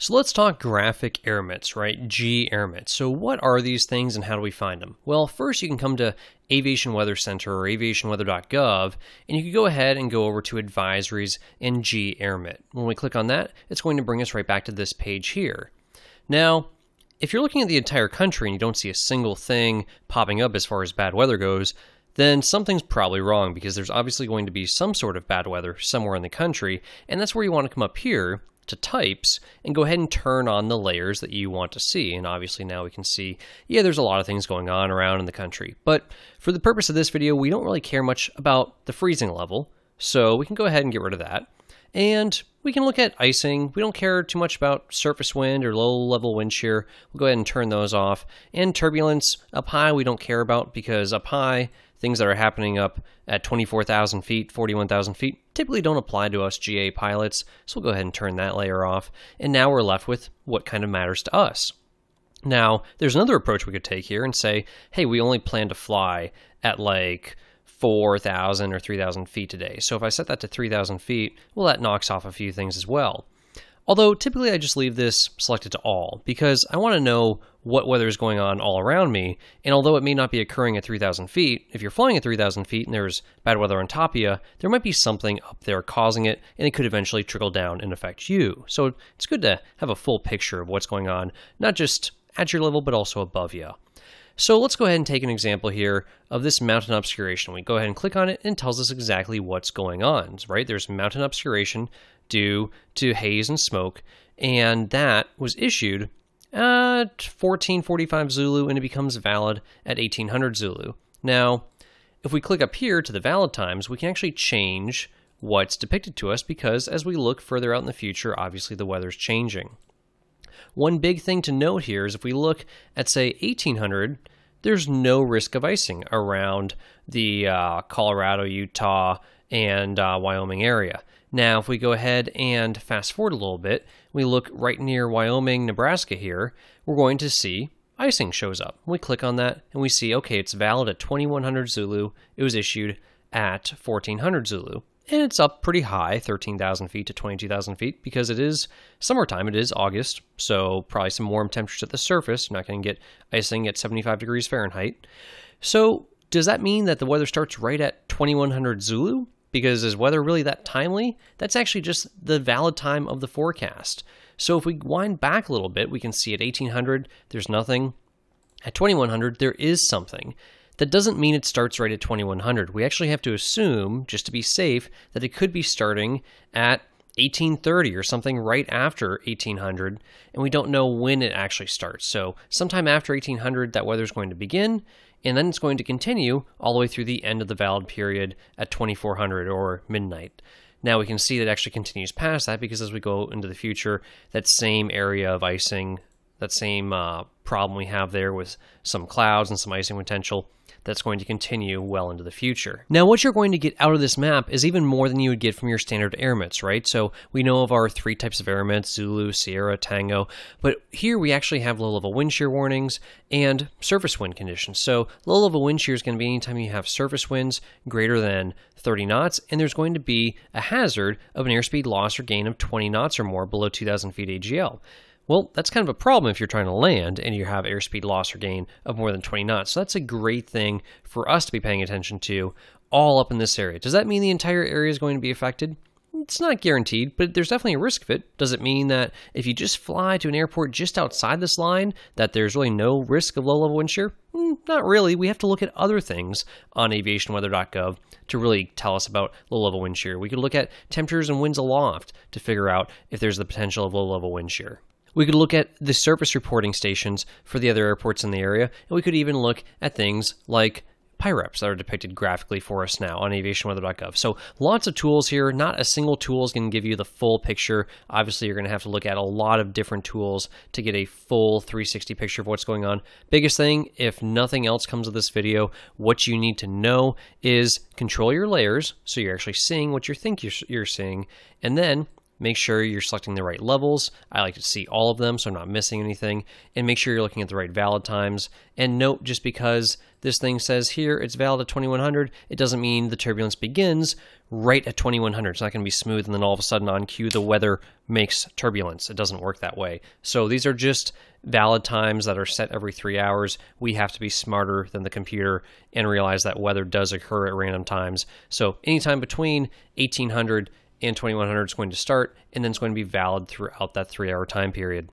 So let's talk graphic air right? G air So what are these things and how do we find them? Well, first you can come to Aviation Weather Center or aviationweather.gov and you can go ahead and go over to advisories and G air When we click on that, it's going to bring us right back to this page here. Now, if you're looking at the entire country and you don't see a single thing popping up as far as bad weather goes, then something's probably wrong because there's obviously going to be some sort of bad weather somewhere in the country, and that's where you want to come up here to types and go ahead and turn on the layers that you want to see. And obviously now we can see, yeah, there's a lot of things going on around in the country. But for the purpose of this video, we don't really care much about the freezing level. So we can go ahead and get rid of that. And we can look at icing. We don't care too much about surface wind or low level wind shear. We'll go ahead and turn those off. And turbulence up high, we don't care about because up high, things that are happening up at 24,000 feet, 41,000 feet, typically don't apply to us GA pilots, so we'll go ahead and turn that layer off. And now we're left with what kind of matters to us. Now, there's another approach we could take here and say, hey, we only plan to fly at like 4,000 or 3,000 feet today. So if I set that to 3,000 feet, well, that knocks off a few things as well. Although typically I just leave this selected to all because I want to know what weather is going on all around me, and although it may not be occurring at 3,000 feet, if you're flying at 3,000 feet and there's bad weather on top of you, there might be something up there causing it, and it could eventually trickle down and affect you. So it's good to have a full picture of what's going on, not just at your level, but also above you. So let's go ahead and take an example here of this mountain obscuration. We go ahead and click on it and it tells us exactly what's going on, right? There's mountain obscuration due to haze and smoke, and that was issued at 1445 Zulu and it becomes valid at 1800 Zulu. Now, if we click up here to the valid times, we can actually change what's depicted to us because as we look further out in the future, obviously the weather's changing. One big thing to note here is if we look at, say, 1800, there's no risk of icing around the uh, Colorado, Utah, and uh, Wyoming area. Now, if we go ahead and fast forward a little bit, we look right near Wyoming, Nebraska here, we're going to see icing shows up. We click on that and we see, okay, it's valid at 2100 Zulu. It was issued at 1400 Zulu. And it's up pretty high, 13,000 feet to 22,000 feet, because it is summertime. It is August, so probably some warm temperatures at the surface. You're not going to get icing at 75 degrees Fahrenheit. So, does that mean that the weather starts right at 2100 Zulu? because is weather really that timely? That's actually just the valid time of the forecast. So if we wind back a little bit, we can see at 1800, there's nothing. At 2100, there is something. That doesn't mean it starts right at 2100. We actually have to assume, just to be safe, that it could be starting at 1830 or something right after 1800, and we don't know when it actually starts. So, sometime after 1800, that weather is going to begin, and then it's going to continue all the way through the end of the valid period at 2400 or midnight. Now we can see that actually continues past that because as we go into the future, that same area of icing that same uh, problem we have there with some clouds and some icing potential that's going to continue well into the future. Now what you're going to get out of this map is even more than you would get from your standard air mitts, right? So we know of our three types of air mitts, Zulu, Sierra, Tango, but here we actually have low-level wind shear warnings and surface wind conditions. So low-level wind shear is going to be anytime you have surface winds greater than 30 knots, and there's going to be a hazard of an airspeed loss or gain of 20 knots or more below 2,000 feet AGL. Well, that's kind of a problem if you're trying to land and you have airspeed loss or gain of more than 20 knots. So that's a great thing for us to be paying attention to all up in this area. Does that mean the entire area is going to be affected? It's not guaranteed, but there's definitely a risk of it. Does it mean that if you just fly to an airport just outside this line, that there's really no risk of low-level wind shear? Hmm, not really. We have to look at other things on aviationweather.gov to really tell us about low-level wind shear. We could look at temperatures and winds aloft to figure out if there's the potential of low-level wind shear. We could look at the service reporting stations for the other airports in the area, and we could even look at things like PIREPs that are depicted graphically for us now on aviationweather.gov. So lots of tools here. Not a single tool is going to give you the full picture. Obviously, you're going to have to look at a lot of different tools to get a full 360 picture of what's going on. Biggest thing, if nothing else comes of this video, what you need to know is control your layers so you're actually seeing what you think you're seeing, and then Make sure you're selecting the right levels. I like to see all of them so I'm not missing anything. And make sure you're looking at the right valid times. And note just because this thing says here it's valid at 2100, it doesn't mean the turbulence begins right at 2100. It's not going to be smooth and then all of a sudden on cue the weather makes turbulence. It doesn't work that way. So these are just valid times that are set every three hours. We have to be smarter than the computer and realize that weather does occur at random times. So anytime between 1800 and 2100 is going to start, and then it's going to be valid throughout that three hour time period.